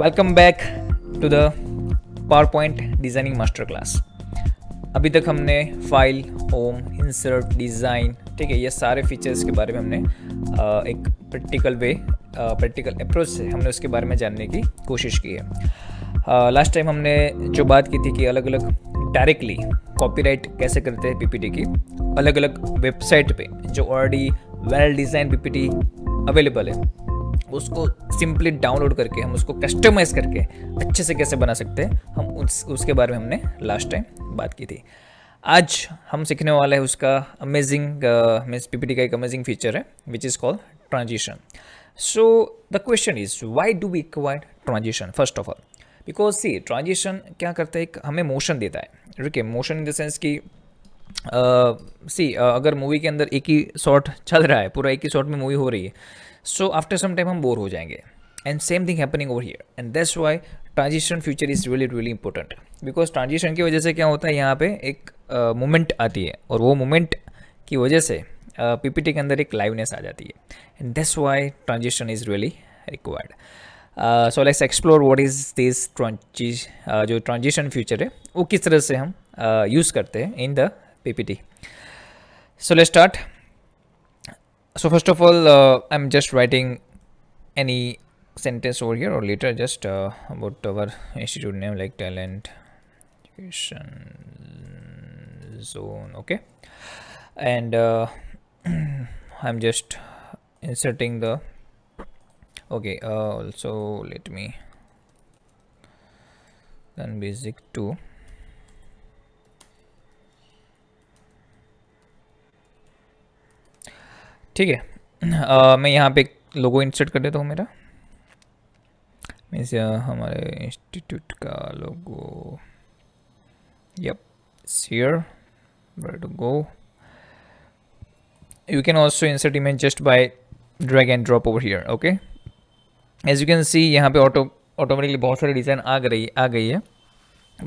Welcome back to the PowerPoint designing master class अभी तक हमने फाइल होम इंसर्ट डिज़ाइन ठीक है ये सारे फीचर्स के बारे में हमने एक प्रैक्टिकल वे प्रैक्टिकल अप्रोच से हमने उसके बारे में जानने की कोशिश की है लास्ट टाइम हमने जो बात की थी कि अलग अलग डायरेक्टली कॉपीराइट कैसे करते हैं पीपीटी की अलग अलग वेबसाइट पे जो already well design PPT available है उसको सिंपली डाउनलोड करके हम उसको कस्टमाइज़ करके अच्छे से कैसे बना सकते हैं हम उस उसके बारे में हमने लास्ट टाइम बात की थी आज हम सीखने वाले हैं उसका अमेजिंग मीन्स पीपीटी का एक अमेजिंग फीचर है which is called transition so the question is why do we require transition first of all because see transition क्या करता है एक हमें मोशन देता है ठीक है मोशन इन द सेंस कि सी uh, uh, अगर मूवी के अंदर एक ही शॉट चल रहा है पूरा एक ही शॉट में मूवी हो रही है सो आफ्टर सम टाइम हम बोर हो जाएंगे and same thing happening over here and that's why transition future is really really important because transition की वजह से क्या होता है यहाँ पे एक मोमेंट uh, आती है और वो मोमेंट की वजह से पीपीटी uh, के अंदर एक लाइवनेस आ जाती है and that's why transition is really required so let's explore what is this transition जो ट्रांजिशन फ्यूचर है वो किस तरह से हम यूज़ uh, करते हैं in the P P T so let's start so first of all uh, i'm just writing any sentence over here or later just uh, about our institute name like talent education zone okay and uh, i'm just inserting the okay uh, also let me then basic 2 ठीक है मैं यहाँ पे लोगो insert कर देता हूँ मेरा means हमारे इंस्टीट्यूट का लोगो यप सियर where go you can also insert image just by drag and drop over here okay as you can see यहाँ पे ऑटो ऑटोमेटिकली बहुत सारे डिज़ाइन आ गई आ गई है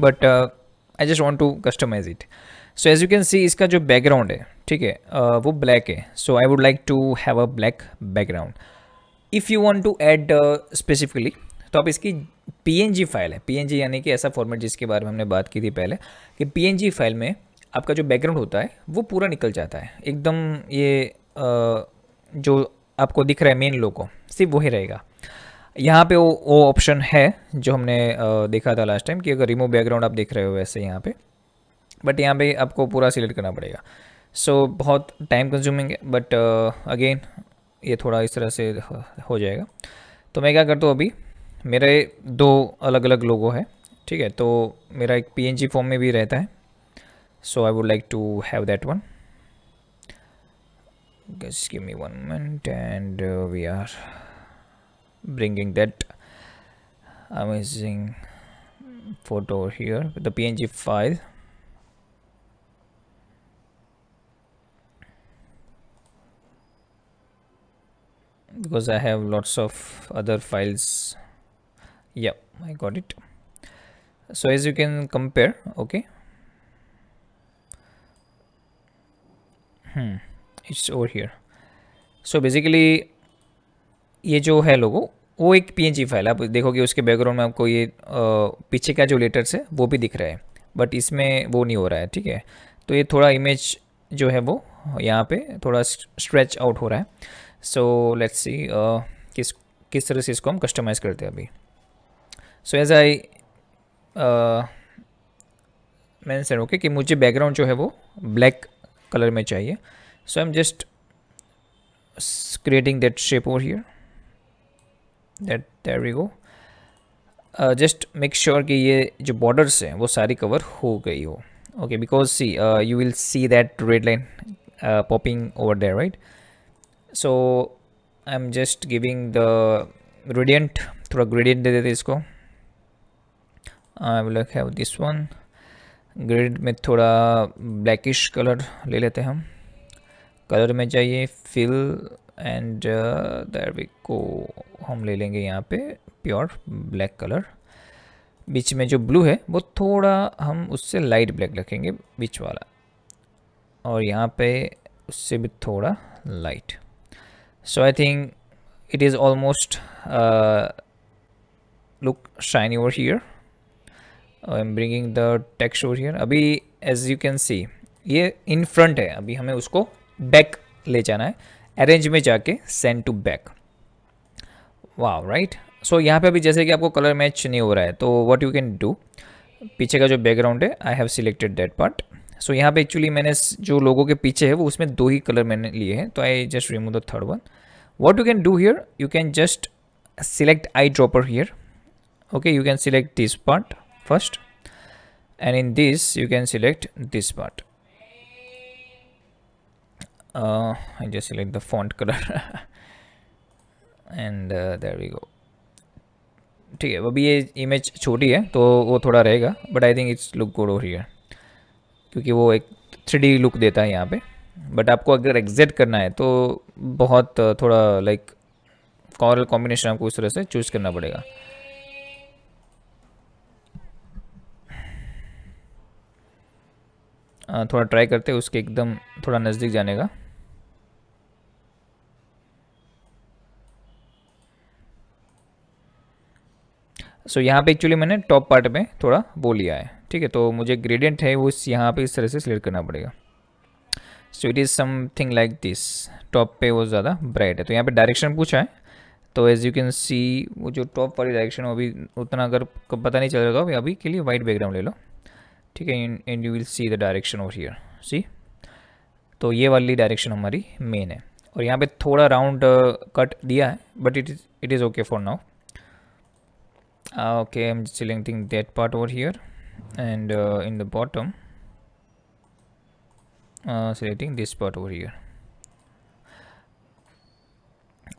but I just want to customize it so as you can see इसका जो बैकग्राउंड है ठीक है वो ब्लैक है so I would like to have a black background if you want to add specifically तो आप इसकी पी फाइल है पी यानी कि ऐसा फॉर्मेट जिसके बारे में हमने बात की थी पहले कि पी फाइल में आपका जो बैकग्राउंड होता है वो पूरा निकल जाता है एकदम ये आ, जो आपको दिख रहा है मेन लोगो सिर्फ वही रहेगा यहाँ पे वो ऑप्शन है जो हमने आ, देखा था लास्ट टाइम कि अगर रिमूव बैकग्राउंड आप देख रहे हो वैसे यहाँ पे बट यहाँ पे आपको पूरा सिलेक्ट करना पड़ेगा सो so, बहुत टाइम कंज्यूमिंग है बट अगेन uh, ये थोड़ा इस तरह से uh, हो जाएगा तो मैं क्या करता हूँ अभी मेरे दो अलग अलग लोगो है ठीक है तो मेरा एक पी फॉर्म में भी रहता है so I would like to have that one just give me one minute and uh, we are bringing that amazing photo here the png file because I have lots of other files yep I got it so as you can compare okay hmm it's over here so basically ये जो है लोगो वो एक P file आप देखोगे उसके background में आपको ये आ, पीछे का जो लेटर्स है वो भी दिख रहा है बट इसमें वो नहीं हो रहा है ठीक है तो ये थोड़ा इमेज जो है वो यहाँ पे थोड़ा स्ट्रेच आउट हो रहा है सो लेट्स सी किस किस तरह से इसको हम कस्टमाइज़ करते हैं अभी सो एज आई मैंने सर ओके कि मुझे बैकग्राउंड जो है वो ब्लैक कलर में चाहिए so I am just creating that shape और here that there we go just make sure कि ये जो बॉर्डर्स हैं वो सारी कवर हो गई हो okay because see you will see that red line uh, popping over there right so i'm just giving the gradient through a gradient दे देते इसको I will have this one grade में थोड़ा ब्लैकिश कलर ले लेते हैं हम colour में चाहिए फिल एंड देर वी को हम ले लेंगे यहाँ पे प्योर ब्लैक कलर बीच में जो ब्लू है वो थोड़ा हम उससे लाइट ब्लैक रखेंगे बीच वाला और यहाँ पे उससे भी थोड़ा light so I think it is almost look shine over here I am bringing the text over here अभी एज यू कैन सी ये इन फ्रंट है अभी हमें उसको बैक ले जाना है अरेंज में जाके सेंड टू बैक वाह राइट सो यहाँ पे अभी जैसे कि आपको कलर मैच नहीं हो रहा है तो वॉट यू कैन डू पीछे का जो बैकग्राउंड है I have selected that part so यहाँ पे एक्चुअली मैंने जो लोगों के पीछे है वो उसमें दो ही कलर मैंने लिए हैं तो I just remove the third one what you can do here you can just select eye dropper here okay you can select this part first and in this you can select this part I just select the font colour and there we go ठीक है अभी ये image छोटी है तो वो थोड़ा रहेगा but I think it's look good over here क्योंकि वो एक थ्री लुक देता है यहाँ पे बट आपको अगर एग्जिट करना है तो बहुत थोड़ा लाइक कॉरल कॉम्बिनेशन आपको इस तरह से चूज़ करना पड़ेगा थोड़ा ट्राई करते हैं उसके एकदम थोड़ा नज़दीक जाने का सो so, यहाँ पे एक्चुअली मैंने टॉप पार्ट में थोड़ा बोल लिया है ठीक है तो मुझे ग्रेडियंट है वो इस यहाँ पर इस तरह से सिलेक्ट करना पड़ेगा so it is something like this top पे वो ज़्यादा ब्राइट है तो यहाँ पे डायरेक्शन पूछा है तो एज यू कैन सी वो जो टॉप वाली डायरेक्शन वो अभी उतना अगर पता नहीं चल रहा होगा अभी के लिए वाइट बैकग्राउंड ले लो ठीक है and you will see the direction of here see तो ये वाली डायरेक्शन हमारी मेन है और यहाँ पे थोड़ा राउंड कट uh, दिया है but it is it is okay for now okay I am selecting that part over here and uh, in the bottom uh, selecting this part over here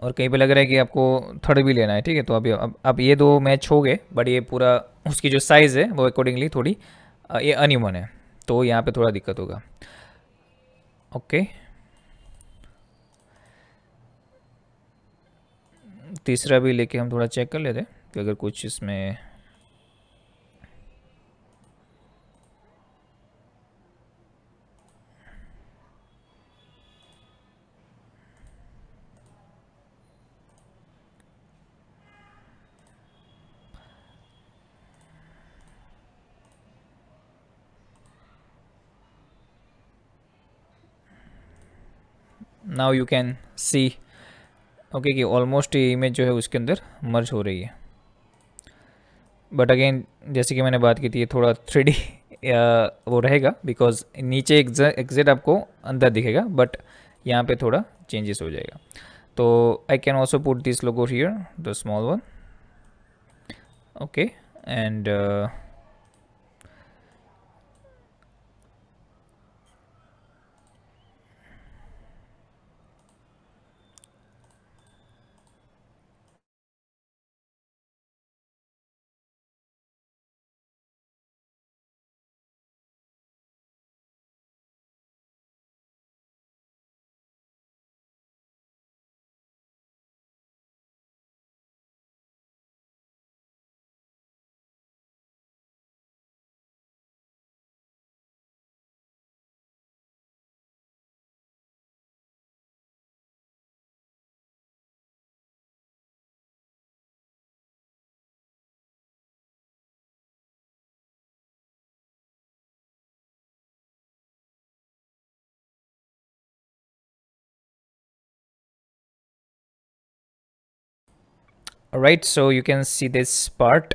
और कहीं पे लग रहा है कि आपको थर्ड भी लेना है ठीक है तो अभी अब अब ये दो मैच हो गए बट ये पूरा उसकी जो साइज़ है वो अकॉर्डिंगली थोड़ी uh, ये अनिमन है तो यहाँ पे थोड़ा दिक्कत होगा ओके तीसरा भी लेके हम थोड़ा चेक कर लेते हैं कि अगर कुछ इसमें now you can see okay कि ऑलमोस्ट ये इमेज जो है उसके अंदर मर्ज हो रही है बट अगेन जैसे कि मैंने बात की थी ये थोड़ा थ्री वो रहेगा बिकॉज नीचे एग्जिट आपको अंदर दिखेगा बट यहाँ पे थोड़ा चेंजेस हो जाएगा तो I can also put this logo here the small one okay and Alright, so you can see this part.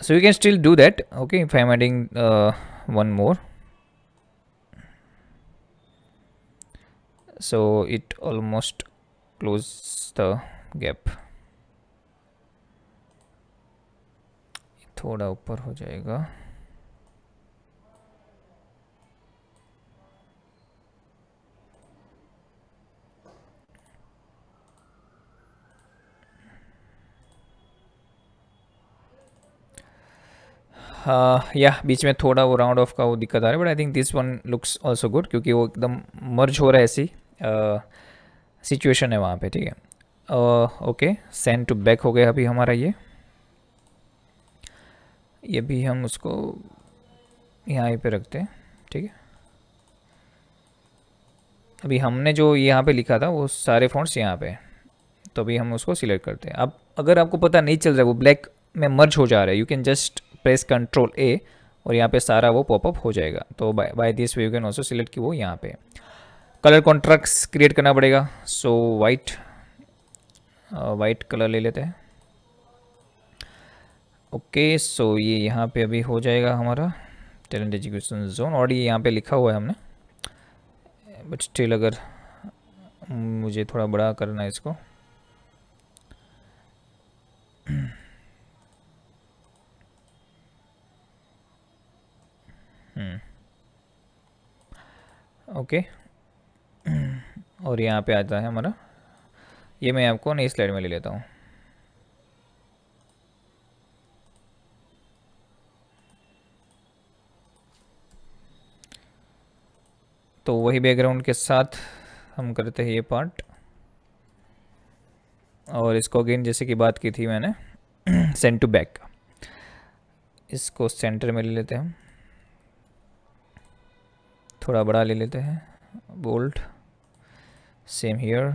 So you can still do that. Okay, if I'm adding uh, one more. So it almost closes the gap. थोड़ा ऊपर हो जाएगा हाँ, या बीच में थोड़ा वो round of का वो दिक्कत आ रहा है but I think this one looks also good क्योंकि वो एकदम मर्ज हो रहा है ऐसी सिचुएशन है वहाँ पे ठीक है ओके सेंड टू बैक हो गया अभी हमारा ये ये भी हम उसको यहाँ पे रखते हैं ठीक है अभी हमने जो यहाँ पे लिखा था वो सारे फ़ॉन्ट्स यहाँ पे तो अभी हम उसको सिलेक्ट करते हैं अब अगर आपको पता नहीं चल रहा है वो ब्लैक में मर्ज हो जा रहा है you can just press control A और यहाँ पे सारा वो पॉपअप हो जाएगा तो by this we can also select की वो यहाँ पे कलर कॉन्ट्राक्ट्स क्रिएट करना पड़ेगा सो वाइट वाइट कलर ले लेते हैं ओके सो ये यहाँ पे अभी हो जाएगा हमारा टैलेंट एजुकेशन जोन और ये यहाँ पे लिखा हुआ है हमने बट स्टिल अगर मुझे थोड़ा बड़ा करना है इसको हम्म। ओके और यहाँ पे आता है हमारा ये मैं आपको नई स्लाइड में ले लेता हूँ तो वही बैकग्राउंड के साथ हम करते हैं ये पार्ट और इसको अगेन जैसे कि बात की थी मैंने सेंड टू बैक इसको सेंटर में ले लेते हैं हम थोड़ा बड़ा ले लेते हैं bold same here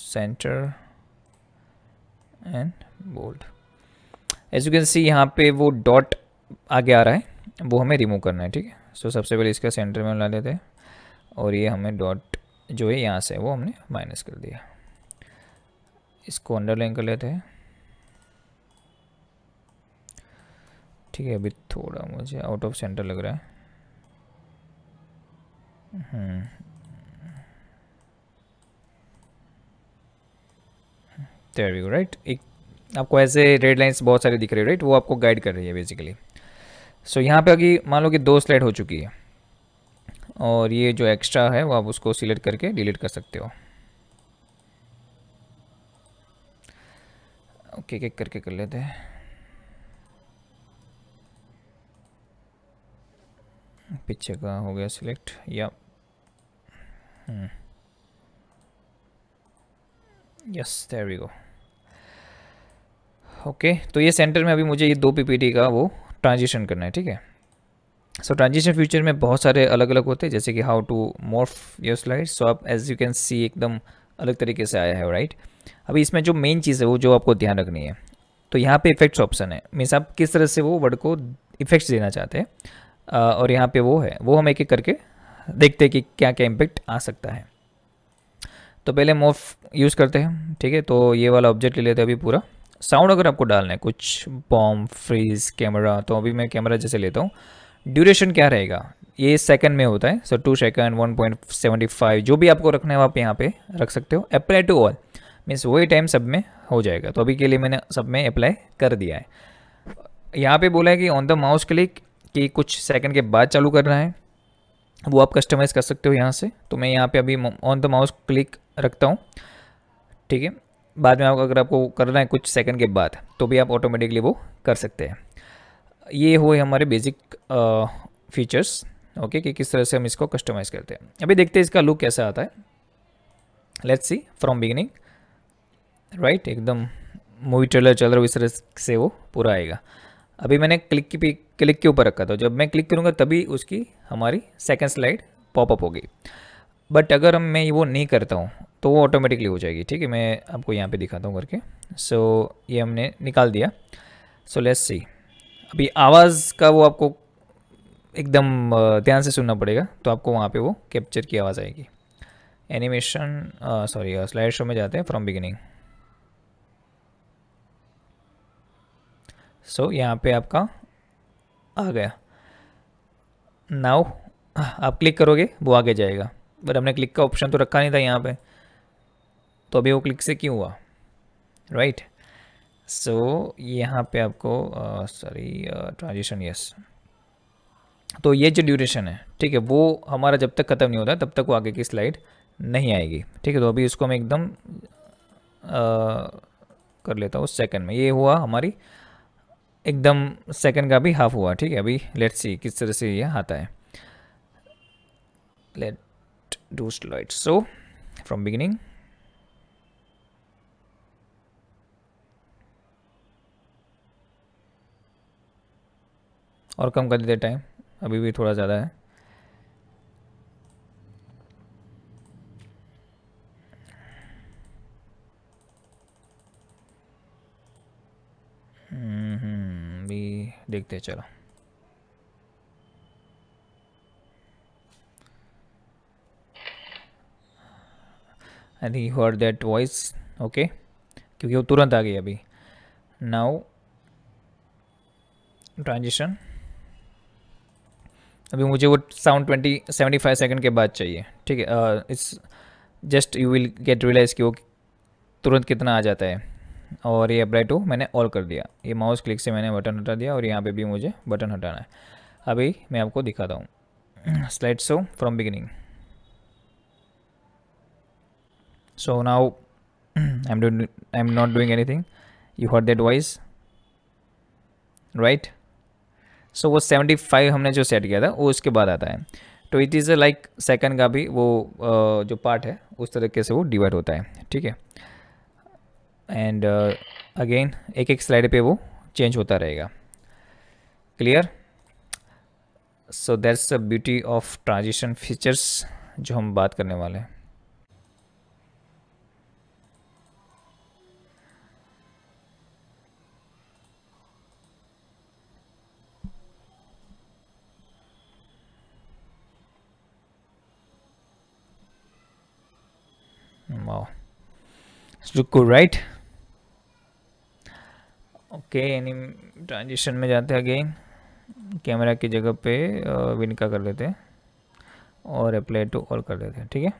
center and bold as you can see यहाँ पे वो डॉट आगे आ रहा है वो हमें रिमूव करना है ठीक है so, सो सबसे पहले इसका सेंटर में ला लेते हैं और ये हमें डॉट जो है यहाँ से वो हमने माइनस कर दिया इसको अंडरलाइन कर लेते हैं ठीक है अभी थोड़ा मुझे आउट ऑफ सेंटर लग रहा है देर देयर राइट एक आपको ऐसे रेड लाइन्स बहुत सारे दिख रहे राइट वो आपको गाइड कर रही है बेसिकली सो so, यहाँ पे अभी मान लो कि दो स्लाइड हो चुकी है और ये जो एक्स्ट्रा है वो आप उसको सिलेक्ट करके डिलीट कर सकते हो ओके okay, एक करके कर लेते हैं पीछे का हो गया सिलेक्ट या hmm yes there we go okay तो ये सेंटर में अभी मुझे ये दो पीपीटी का वो ट्रांजिशन करना है ठीक है सो ट्रांजिशन फ्यूचर में बहुत सारे अलग अलग होते हैं जैसे कि how to morph your slide so आप एज यू कैन सी एकदम अलग तरीके से आया है राइट अभी इसमें जो मेन चीज़ है वो जो आपको ध्यान रखनी है तो यहाँ पे इफेक्ट्स ऑप्शन है मीन्स आप किस तरह से वो वर्ड को इफेक्ट्स देना चाहते हैं और यहाँ पे वो है वो हम एक एक करके देखते हैं कि क्या क्या इम्पेक्ट आ सकता है तो पहले मोफ यूज़ करते हैं ठीक है तो ये वाला ऑब्जेक्ट ले लेते हैं अभी पूरा साउंड अगर आपको डालना है कुछ बॉम्ब फ्रीज कैमरा तो अभी मैं कैमरा जैसे लेता हूँ ड्यूरेशन क्या रहेगा ये सेकंड में होता है so two second one point seventy five जो भी आपको रखना है आप यहाँ पे रख सकते हो अप्लाई टू ऑल मीन्स वही टाइम सब में हो जाएगा तो अभी के लिए मैंने सब में अप्लाई कर दिया है यहाँ पे बोला है कि ऑन द माउस क्लिक कि कुछ सेकंड के बाद चालू करना है वो आप कस्टमाइज़ कर सकते हो यहाँ से तो मैं यहाँ पे अभी ऑन द माउस क्लिक रखता हूँ ठीक है बाद में अगर आपको करना है कुछ सेकंड के बाद तो भी आप ऑटोमेटिकली वो कर सकते हैं ये हुए हमारे बेसिक फीचर्स ओके कि किस तरह से हम इसको कस्टमाइज़ करते हैं अभी देखते हैं इसका लुक कैसा आता है let's see from beginning right एकदम मूवी ट्रेलर चल रहा हो इस तरह से वो पूरा आएगा अभी मैंने क्लिक की पिक क्लिक के ऊपर रखा था जब मैं क्लिक करूँगा तभी उसकी हमारी सेकेंड स्लाइड पॉपअप होगी बट अगर हम मैं वो नहीं करता हूँ तो वो ऑटोमेटिकली हो जाएगी ठीक है मैं आपको यहाँ पे दिखाता हूँ करके सो so, ये हमने निकाल दिया सो लेट्स सी अभी आवाज़ का वो आपको एकदम ध्यान से सुनना पड़ेगा तो आपको वहाँ पे वो कैप्चर की आवाज़ आएगी एनिमेशन सॉरी स्लाइड शो में जाते हैं फ्रॉम बिगिनिंग सो यहाँ पे आपका आ गया नाउ आप क्लिक करोगे वो आगे जाएगा पर हमने क्लिक का ऑप्शन तो रखा नहीं था यहाँ पे तो अभी वो क्लिक से क्यों हुआ राइट सो so, यहाँ पे आपको सॉरी ट्रांजिशन यस तो ये जो ड्यूरेशन है ठीक है वो हमारा जब तक ख़त्म नहीं होता तब तक वो आगे की स्लाइड नहीं आएगी ठीक है तो अभी इसको मैं एकदम कर लेता हूँ सेकंड में ये हुआ हमारी एकदम सेकंड का भी हाफ हुआ ठीक है अभी लेट्स सी किस तरह से यह आता है let do slide so from beginning और कम कर देते टाइम अभी भी थोड़ा ज़्यादा है देखते हैं चलो and he heard that voice okay क्योंकि वो तुरंत आ गई अभी नाउ ट्रांजिशन अभी मुझे वो sound twenty seventy five second के बाद चाहिए ठीक है it's just you will get realize कि वो तुरंत कितना आ जाता है और ये अप्लाई टू मैंने ऑल कर दिया ये माउस क्लिक से मैंने बटन हटा दिया और यहाँ पे भी मुझे बटन हटाना है अभी मैं आपको दिखाता हूँ slide show from beginning so I am do I am not doing anything you heard that voice right so वो 75 हमने जो सेट किया था वो उसके बाद आता है तो इट इज़ लाइक सेकंड का भी वो जो पार्ट है उस तरीके से वो डिवाइड होता है ठीक है एंड अगेन uh, एक एक स्लाइड पे वो चेंज होता रहेगा clear so that's the beauty of transition features जो हम बात करने वाले हैं Wow. It's look good, right? Okay यानी ट्रांजिशन में जाते हैं अगेन कैमरा की जगह पे विन का कर लेते हैं और अप्लाई टू ऑल कर देते हैं ठीक है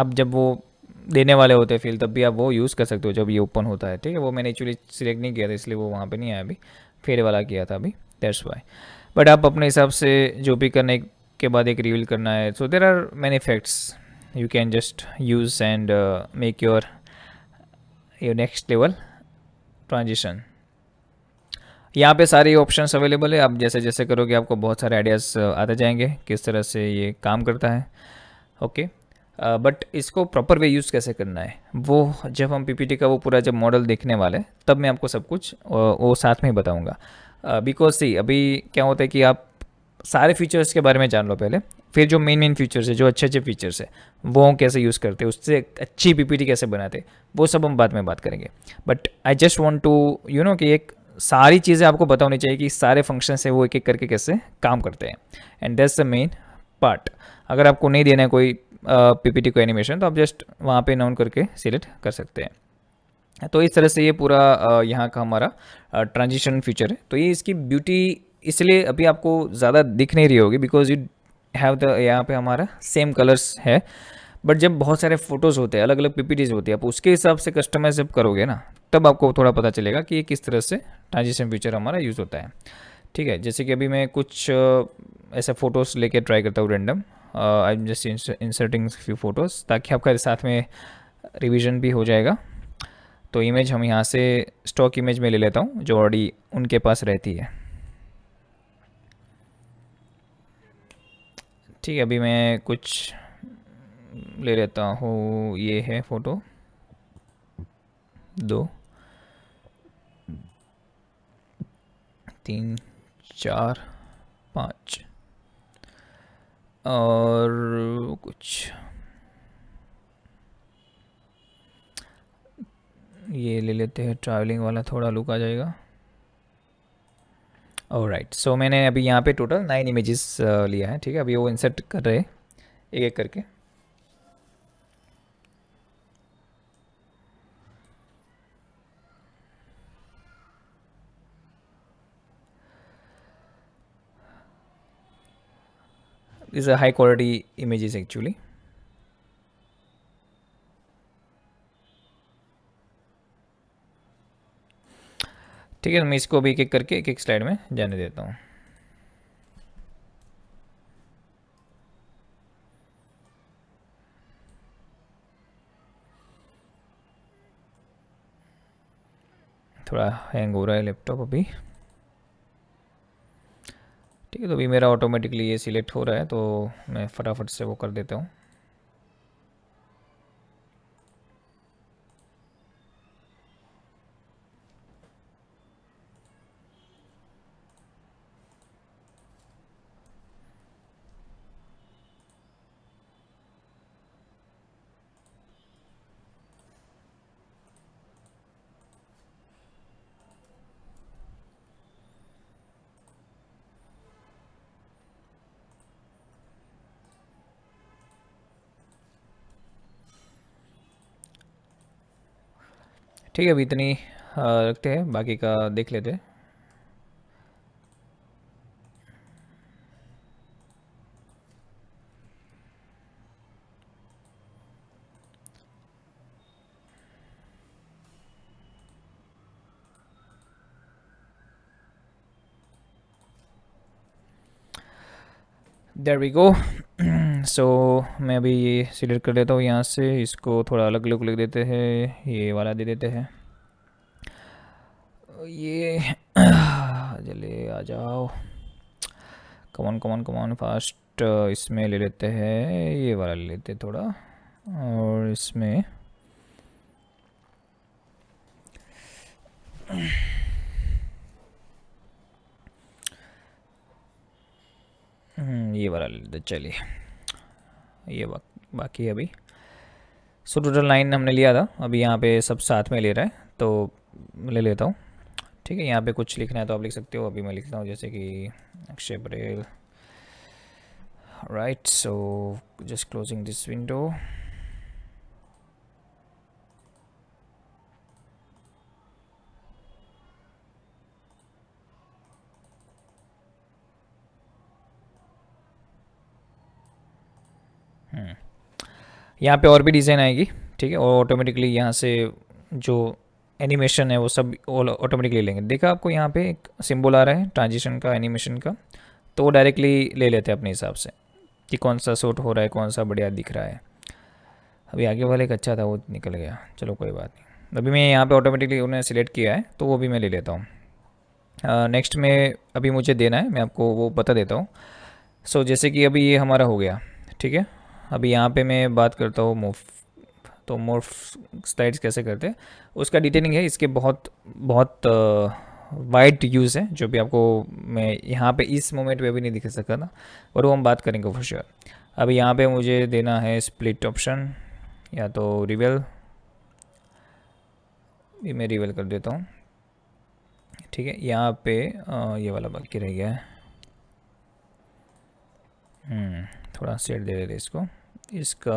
अब जब वो देने वाले होते हैं फील तब भी आप वो यूज़ कर सकते हो जब ये ओपन होता है ठीक है वो मैंने एक्चुअली सिलेक्ट नहीं किया था इसलिए वो वहाँ पे नहीं आया अभी फेड वाला किया था अभी दैट्स वाई बट आप अपने हिसाब से जो भी करने के बाद एक रिवील करना है so there are many facts you can just use and make your your next level transition यहाँ पे सारे ऑप्शंस अवेलेबल है आप जैसे जैसे करोगे आपको बहुत सारे आइडियाज़ uh, आते जाएंगे किस तरह से ये काम करता है ओके okay. बट uh, इसको प्रॉपर वे यूज़ कैसे करना है वो जब हम पीपीटी का वो पूरा जब मॉडल देखने वाले तब मैं आपको सब कुछ uh, वो साथ में ही बताऊँगा बिकॉज सी अभी क्या होता है कि आप सारे फीचर्स के बारे में जान लो पहले फिर जो मेन मेन फीचर्स है जो अच्छे अच्छे फीचर्स है वो हम कैसे यूज़ करते हैं उससे अच्छी पी कैसे बनाते वो सब हम बाद में बात करेंगे but I just want to you know कि एक सारी चीज़ें आपको पता होनी चाहिए कि सारे फंक्शंस है वो एक एक करके कैसे काम करते हैं and that's the main part अगर आपको नहीं देना है कोई पीपीटी uh, को एनिमेशन तो आप जस्ट वहाँ पे नाउन करके सिलेक्ट कर सकते हैं तो इस तरह से ये पूरा यहाँ का हमारा ट्रांजिशन फीचर है तो ये इसकी ब्यूटी इसलिए अभी आपको ज़्यादा दिख नहीं रही होगी बिकॉज यू हैव द यहाँ पे हमारा सेम कलर्स है बट जब बहुत सारे फोटोज़ होते हैं अलग अलग पीपीटीज होती है आप उसके हिसाब से कस्टमाइज जब करोगे ना तब आपको थोड़ा पता चलेगा कि ये किस तरह से ट्रांजिशन फीचर हमारा यूज़ होता है ठीक है जैसे कि अभी मैं कुछ ऐसे फ़ोटोज़ लेके ट्राई करता हूँ random I am just inserting few photos ताकि आपका साथ में रिविज़न भी हो जाएगा तो इमेज हम यहाँ से स्टॉक इमेज में ले लेता हूँ जो ऑलरेडी उनके पास रहती है ठीक है अभी मैं कुछ ले लेता हूँ ये है फ़ोटो दो तीन चार पाँच और कुछ ये ले लेते हैं ट्रैवलिंग वाला थोड़ा लुक आ जाएगा और राइट सो मैंने अभी यहाँ पे टोटल नाइन इमेजेस लिया है ठीक है अभी वो इंसर्ट कर रहे एक एक करके these a high quality images actually ठीक है तो मैं इसको भी एक एक करके एक एक स्लाइड में जाने देता हूँ थोड़ा हैंग हो रहा है लैपटॉप अभी ठीक है तो अभी मेरा ऑटोमेटिकली ये सिलेक्ट हो रहा है तो मैं फटाफट से वो कर देता हूँ ठीक है अभी इतनी हाँ, रखते हैं बाकी का देख लेते हैं there we go so so, मैं अभी ये सिलेक्ट कर लेता हूँ यहाँ से इसको थोड़ा अलग लुक लग देते हैं ये वाला दे देते हैं ये चले आ जाओ कमान कमान कमान फास्ट इसमें ले लेते हैं ये वाला ले लेते थोड़ा और इसमें हम्म, ये वाला ले लेते चलिए ये बा, बाकी अभी सो टोटल नाइन हमने लिया था अभी यहाँ पे सब साथ में ले रहा है तो ले लेता हूँ ठीक है यहाँ पे कुछ लिखना है तो आप लिख सकते हो अभी मैं लिखता हूँ जैसे कि अक्षय बरेल right so just closing this window यहाँ पे और भी डिज़ाइन आएगी ठीक है और ऑटोमेटिकली यहाँ से जो एनिमेशन है वो सब ऑटोमेटिकली लेंगे देखा आपको यहाँ पे एक सिंबल आ रहा है ट्रांजिशन का एनिमेशन का तो वो डायरेक्टली ले लेते हैं अपने हिसाब से कि कौन सा सूट हो रहा है कौन सा बढ़िया दिख रहा है अभी आगे वाला एक अच्छा था वो निकल गया चलो कोई बात नहीं अभी मैं यहाँ पर ऑटोमेटिकली उन्हें सिलेक्ट किया है तो वो भी मैं ले लेता हूँ नेक्स्ट में अभी मुझे देना है मैं आपको वो बता देता हूँ सो so, जैसे कि अभी ये हमारा हो गया ठीक है अभी यहाँ पे मैं बात करता हूँ मोफ तो मोर्फ स्लाइड्स कैसे करते हैं उसका डिटेलिंग है इसके बहुत बहुत वाइड यूज़ है जो भी आपको मैं यहाँ पे इस मोमेंट पे भी नहीं दिखा सका ना और वो हम बात करेंगे फॉर श्योर अब यहाँ पे मुझे देना है स्प्लिट ऑप्शन या तो रिवेल ये मैं रिवेल कर देता हूँ ठीक है यहाँ पे आ, ये वाला बाकी रह गया है हम्म। थोड़ा सेट दे देते इसको इसका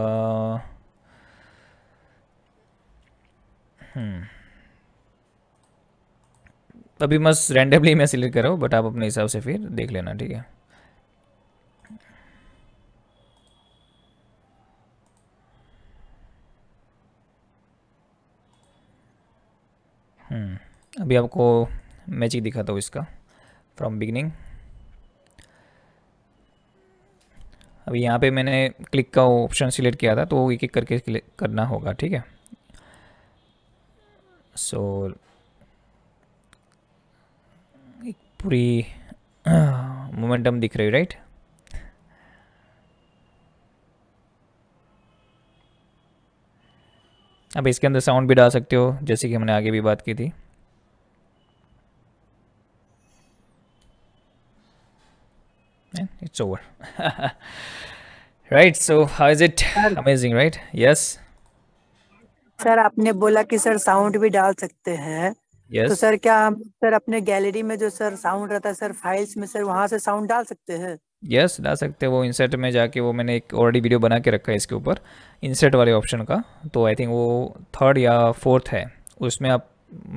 हम्म। अभी बस रैंडमली मैं सिलेक्ट कर रहा हूँ बट आप अपने हिसाब से फिर देख लेना ठीक है हम्म। अभी आपको मैचिंग दिखाता हूँ इसका फ्रॉम बिगनिंग अब यहाँ पे मैंने क्लिक का ऑप्शन सिलेक्ट किया था तो एक एक करके करना होगा ठीक है सो so, एक पूरी मोमेंटम दिख रही राइट अब इसके अंदर साउंड भी डाल सकते हो जैसे कि हमने आगे भी बात की थी it's over right so how is it sir, amazing right yes sir aapne bola ki sir sound bhi dal sakte hain yes. तो sir kya hum sir apne gallery mein jo sir sound rehta है sir files में sir वहाँ से sound डाल सकते हैं yes डाल सकते हैं वो इंसर्ट में जाके वो मैंने एक ऑलरेडी वीडियो बना के रखा है इसके ऊपर इंसर्ट वाले ऑप्शन का तो आई थिंक वो थर्ड या फोर्थ है उसमें आप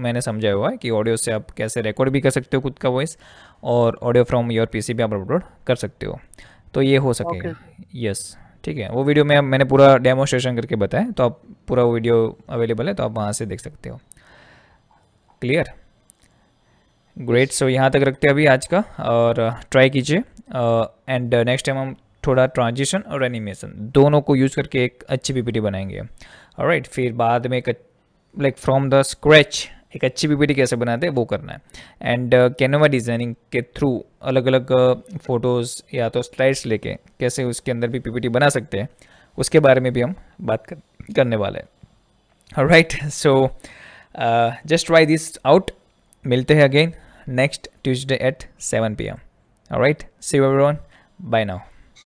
मैंने समझाया हुआ है कि ऑडियो से आप कैसे रिकॉर्ड भी कर सकते हो खुद का वॉइस और ऑडियो फ्रॉम योर पीसी भी आप अपलोड कर सकते हो तो ये हो सकेगा यस okay. ठीक है वो वीडियो में मैंने पूरा डेमोस्ट्रेशन करके बताया तो आप पूरा वो वीडियो अवेलेबल है तो आप वहाँ से देख सकते हो क्लियर ग्रेट सो यहाँ तक रखते हैं अभी आज का और ट्राई uh, कीजिए एंड नेक्स्ट टाइम हम थोड़ा ट्रांजिशन और एनिमेशन दोनों को यूज़ करके एक अच्छी पीपीटी बनाएंगे राइट right, फिर बाद में एक लाइक फ्रॉम द स्क्रैच एक अच्छी पीपीटी कैसे बनाते हैं वो करना है एंड कैनवा डिज़ाइनिंग के थ्रू अलग अलग फ़ोटोज़ या तो स्लाइड्स लेके कैसे उसके अंदर भी पीपीटी बना सकते हैं उसके बारे में भी हम बात कर, करने वाले हैं right so just try this out मिलते हैं again next Tuesday at seven P M right see one bye now